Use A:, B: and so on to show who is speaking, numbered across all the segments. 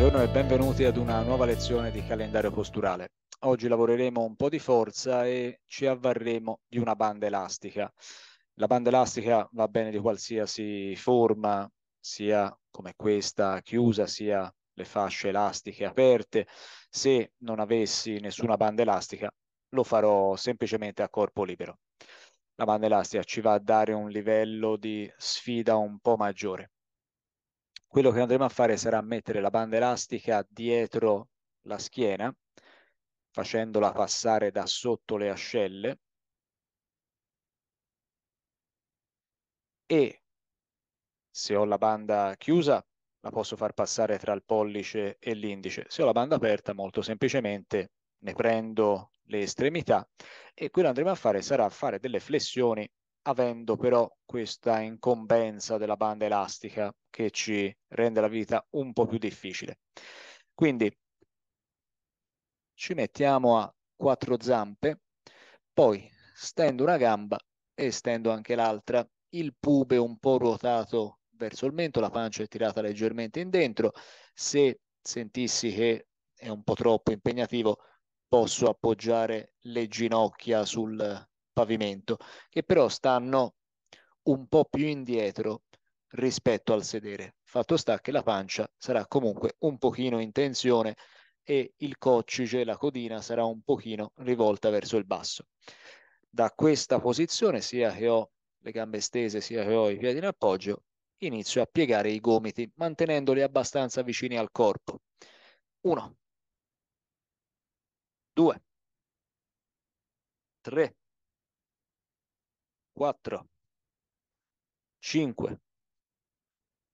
A: Buongiorno e benvenuti ad una nuova lezione di calendario posturale. Oggi lavoreremo un po' di forza e ci avvarremo di una banda elastica. La banda elastica va bene di qualsiasi forma, sia come questa chiusa, sia le fasce elastiche aperte. Se non avessi nessuna banda elastica, lo farò semplicemente a corpo libero. La banda elastica ci va a dare un livello di sfida un po' maggiore. Quello che andremo a fare sarà mettere la banda elastica dietro la schiena, facendola passare da sotto le ascelle e se ho la banda chiusa la posso far passare tra il pollice e l'indice. Se ho la banda aperta molto semplicemente ne prendo le estremità e quello che andremo a fare sarà fare delle flessioni avendo però questa incombenza della banda elastica che ci rende la vita un po' più difficile. Quindi ci mettiamo a quattro zampe, poi stendo una gamba e stendo anche l'altra, il pube un po' ruotato verso il mento, la pancia è tirata leggermente in dentro, se sentissi che è un po' troppo impegnativo posso appoggiare le ginocchia sul pavimento, che però stanno un po' più indietro rispetto al sedere. Fatto sta che la pancia sarà comunque un pochino in tensione e il coccice, la codina sarà un pochino rivolta verso il basso. Da questa posizione, sia che ho le gambe stese, sia che ho i piedi in appoggio, inizio a piegare i gomiti mantenendoli abbastanza vicini al corpo. 1, 2, 3, 4, 5,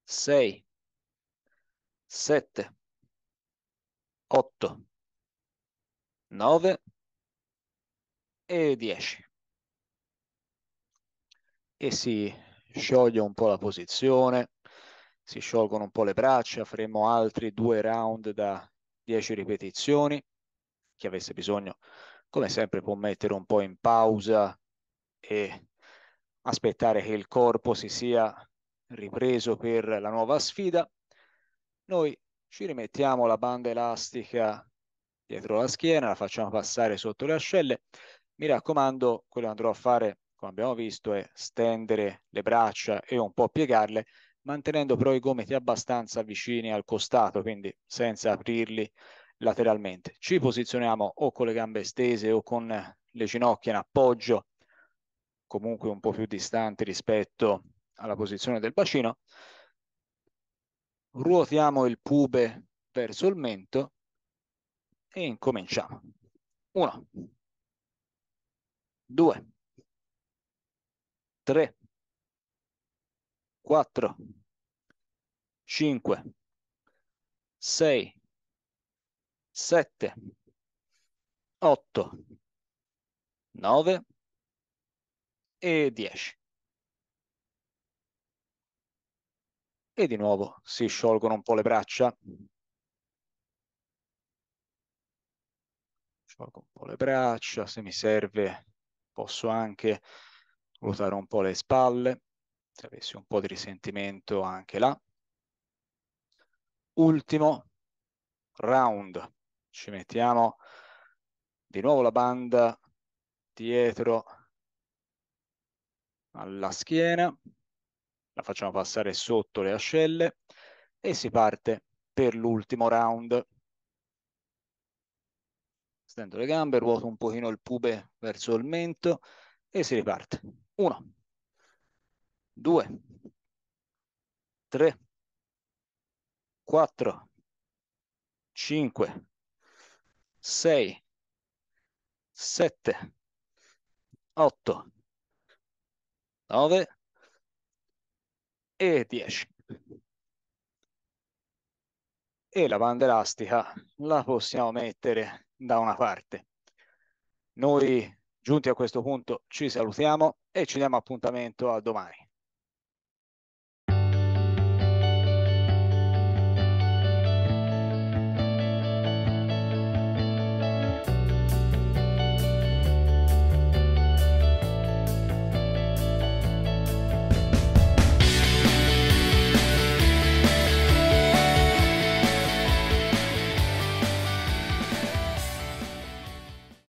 A: 6, 7, 8, 9 e 10. E si scioglie un po' la posizione, si sciolgono un po' le braccia, faremo altri due round da 10 ripetizioni. Chi avesse bisogno, come sempre, può mettere un po' in pausa e aspettare che il corpo si sia ripreso per la nuova sfida, noi ci rimettiamo la banda elastica dietro la schiena, la facciamo passare sotto le ascelle. Mi raccomando, quello che andrò a fare, come abbiamo visto, è stendere le braccia e un po' piegarle, mantenendo però i gomiti abbastanza vicini al costato, quindi senza aprirli lateralmente. Ci posizioniamo o con le gambe stese o con le ginocchia in appoggio comunque un po' più distanti rispetto alla posizione del bacino, ruotiamo il pube verso il mento e incominciamo. 1, 2, 3, 4, 5, 6, 7, 8, 9, e 10. E di nuovo si sciolgono un po' le braccia. Sciolgo un po' le braccia, se mi serve posso anche ruotare un po' le spalle, se avessi un po' di risentimento anche là. Ultimo round, ci mettiamo di nuovo la banda dietro alla schiena, la facciamo passare sotto le ascelle e si parte per l'ultimo round. Stendo le gambe, ruoto un pochino il pube verso il mento e si riparte. Uno, due, tre, quattro, cinque, sei, sette, otto, 9 e 10. E la banda elastica la possiamo mettere da una parte. Noi giunti a questo punto ci salutiamo e ci diamo appuntamento a domani.